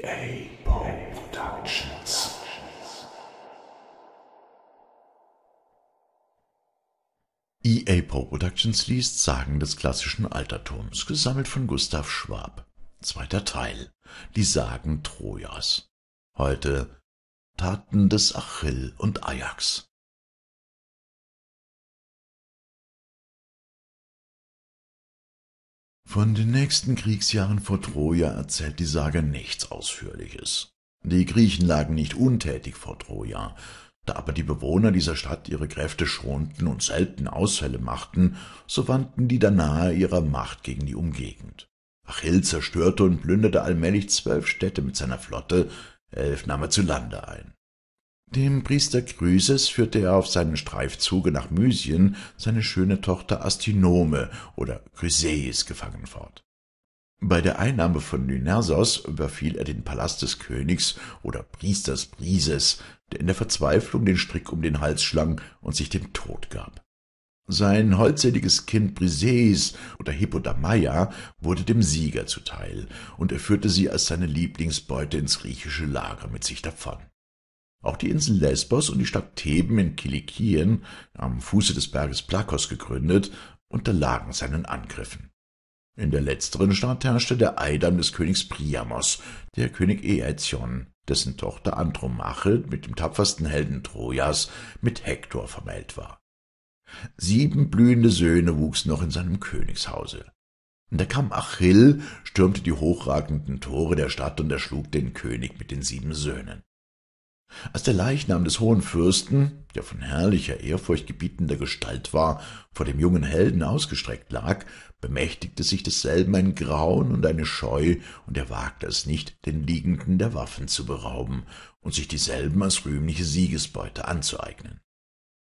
GA Productions. EA Productions liest Sagen des klassischen Altertums, gesammelt von Gustav Schwab. Zweiter Teil. Die Sagen Trojas. Heute Taten des Achill und Ajax. Von den nächsten Kriegsjahren vor Troja erzählt die Sage nichts Ausführliches. Die Griechen lagen nicht untätig vor Troja. Da aber die Bewohner dieser Stadt ihre Kräfte schonten und selten Ausfälle machten, so wandten die Danaer ihrer Macht gegen die Umgegend. Achill zerstörte und plünderte allmählich zwölf Städte mit seiner Flotte, elf nahm er zu Lande ein. Dem Priester Chryses führte er auf seinem Streifzuge nach Mysien seine schöne Tochter Astinome oder Chryseis gefangen fort. Bei der Einnahme von Lynersos überfiel er den Palast des Königs oder Priesters Brises, der in der Verzweiflung den Strick um den Hals schlang und sich dem Tod gab. Sein holdseliges Kind Briseis oder Hippodamia wurde dem Sieger zuteil, und er führte sie als seine Lieblingsbeute ins griechische Lager mit sich davon. Auch die Insel Lesbos und die Stadt Theben in Kilikien, am Fuße des Berges Plakos gegründet, unterlagen seinen Angriffen. In der letzteren Stadt herrschte der Eidam des Königs Priamos, der König Eetion, dessen Tochter Andromache mit dem tapfersten Helden Trojas, mit Hektor, vermählt war. Sieben blühende Söhne wuchsen noch in seinem Königshause. Und da kam Achill, stürmte die hochragenden Tore der Stadt und erschlug den König mit den sieben Söhnen. Als der Leichnam des hohen Fürsten, der von herrlicher Ehrfurcht gebietender Gestalt war, vor dem jungen Helden ausgestreckt lag, bemächtigte sich desselben ein Grauen und eine Scheu, und er wagte es nicht, den Liegenden der Waffen zu berauben und sich dieselben als rühmliche Siegesbeute anzueignen.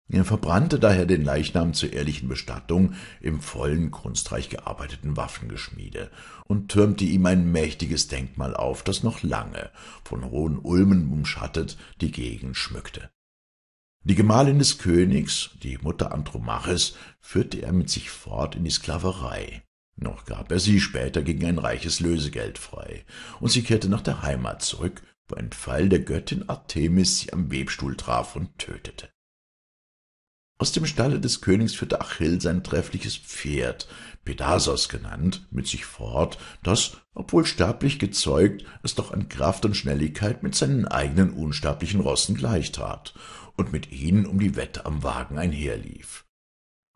Er verbrannte daher den Leichnam zur ehrlichen Bestattung im vollen, kunstreich gearbeiteten Waffengeschmiede und türmte ihm ein mächtiges Denkmal auf, das noch lange, von hohen Ulmen umschattet, die Gegend schmückte. Die Gemahlin des Königs, die Mutter Andromaches, führte er mit sich fort in die Sklaverei. Noch gab er sie später gegen ein reiches Lösegeld frei, und sie kehrte nach der Heimat zurück, wo ein Pfeil der Göttin Artemis sie am Webstuhl traf und tötete. Aus dem Stalle des Königs führte Achill sein treffliches Pferd, Pedasos genannt, mit sich fort, das, obwohl sterblich gezeugt, es doch an Kraft und Schnelligkeit mit seinen eigenen unsterblichen Rossen gleichtat und mit ihnen um die Wette am Wagen einherlief.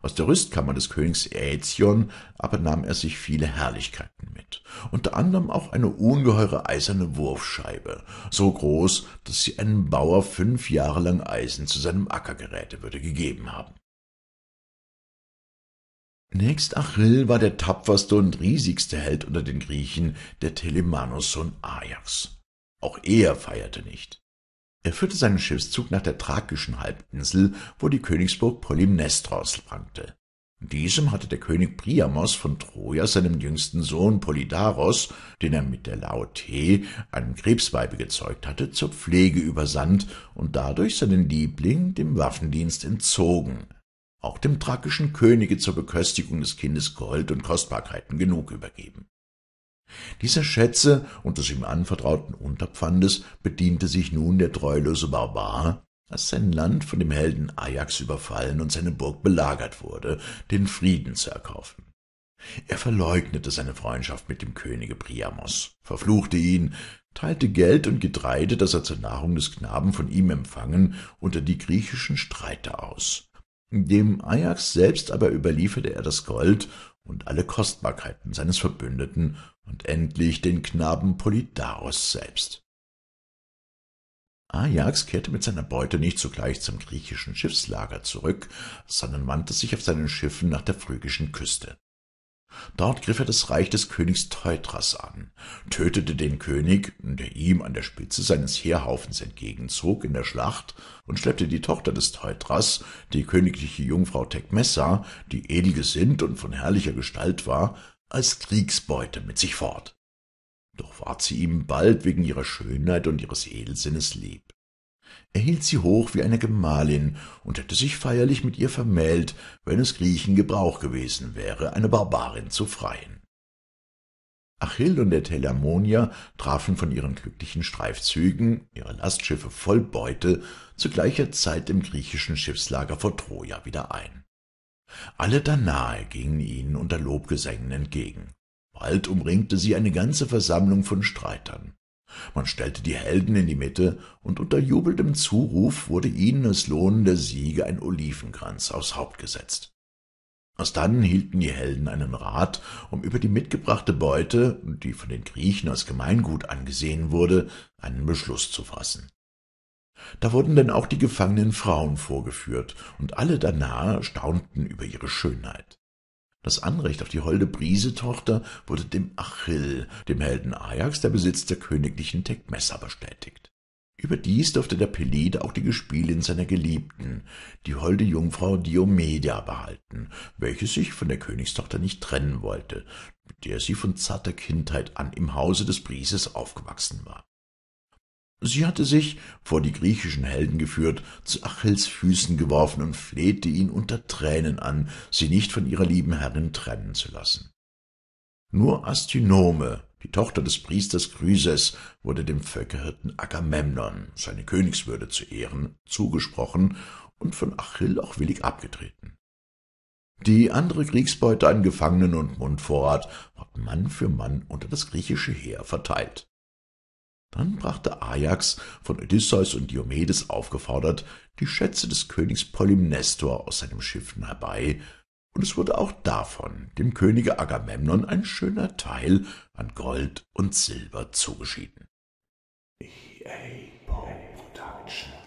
Aus der Rüstkammer des Königs Aetion aber nahm er sich viele Herrlichkeiten mit, unter anderem auch eine ungeheure eiserne Wurfscheibe, so groß, dass sie einem Bauer fünf Jahre lang Eisen zu seinem Ackergeräte würde gegeben haben. Nächst Achill war der tapferste und riesigste Held unter den Griechen, der Telemanos Sohn Ajax. Auch er feierte nicht. Er führte seinen Schiffszug nach der thrakischen Halbinsel, wo die Königsburg Polymnestros prangte. Diesem hatte der König Priamos von Troja seinem jüngsten Sohn Polydaros, den er mit der Laotee, einem Krebsweibe gezeugt hatte, zur Pflege übersandt und dadurch seinen Liebling dem Waffendienst entzogen. Auch dem thrakischen Könige zur Beköstigung des Kindes Gold und Kostbarkeiten genug übergeben dieser Schätze und des ihm anvertrauten Unterpfandes bediente sich nun der treulose Barbar, als sein Land von dem Helden Ajax überfallen und seine Burg belagert wurde, den Frieden zu erkaufen. Er verleugnete seine Freundschaft mit dem Könige Priamos, verfluchte ihn, teilte Geld und Getreide, das er zur Nahrung des Knaben von ihm empfangen, unter die griechischen Streiter aus. Dem Ajax selbst aber überlieferte er das Gold und alle Kostbarkeiten seines Verbündeten und endlich den Knaben Polydaros selbst. Ajax kehrte mit seiner Beute nicht sogleich zum griechischen Schiffslager zurück, sondern wandte sich auf seinen Schiffen nach der phrygischen Küste. Dort griff er das Reich des Königs Teutras an, tötete den König, der ihm an der Spitze seines Heerhaufens entgegenzog, in der Schlacht und schleppte die Tochter des Teutras, die königliche Jungfrau Tecmessa, die edel gesinnt und von herrlicher Gestalt war, als Kriegsbeute mit sich fort. Doch ward sie ihm bald wegen ihrer Schönheit und ihres Edelsinnes lieb er hielt sie hoch wie eine Gemahlin und hätte sich feierlich mit ihr vermählt, wenn es Griechen Gebrauch gewesen wäre, eine Barbarin zu freien. Achill und der Telamonier trafen von ihren glücklichen Streifzügen, ihre Lastschiffe voll Beute, zu gleicher Zeit im griechischen Schiffslager vor Troja wieder ein. Alle Danae gingen ihnen unter Lobgesängen entgegen. Bald umringte sie eine ganze Versammlung von Streitern. Man stellte die Helden in die Mitte, und unter jubelndem Zuruf wurde ihnen als Lohn der Siege ein Olivenkranz aufs Haupt gesetzt. Alsdann hielten die Helden einen Rat, um über die mitgebrachte Beute, die von den Griechen als Gemeingut angesehen wurde, einen Beschluss zu fassen. Da wurden denn auch die gefangenen Frauen vorgeführt, und alle danach staunten über ihre Schönheit. Das Anrecht auf die holde brise wurde dem Achill, dem Helden Ajax, der Besitz der königlichen Tekmessa bestätigt. Überdies durfte der Pelide auch die Gespielin seiner Geliebten, die holde Jungfrau Diomedia, behalten, welche sich von der Königstochter nicht trennen wollte, mit der sie von zarter Kindheit an im Hause des Brises aufgewachsen war Sie hatte sich, vor die griechischen Helden geführt, zu Achills Füßen geworfen und flehte ihn unter Tränen an, sie nicht von ihrer lieben Herrin trennen zu lassen. Nur Astynome, die Tochter des Priesters Chryses, wurde dem Völkerhirten Agamemnon, seine Königswürde zu Ehren, zugesprochen und von Achill auch willig abgetreten. Die andere Kriegsbeute an Gefangenen und Mundvorrat ward Mann für Mann unter das griechische Heer verteilt. Dann brachte Ajax, von Odysseus und Diomedes aufgefordert, die Schätze des Königs Polymnestor aus seinem Schiffen herbei, und es wurde auch davon dem Könige Agamemnon ein schöner Teil an Gold und Silber zugeschieden. Ich, EA Production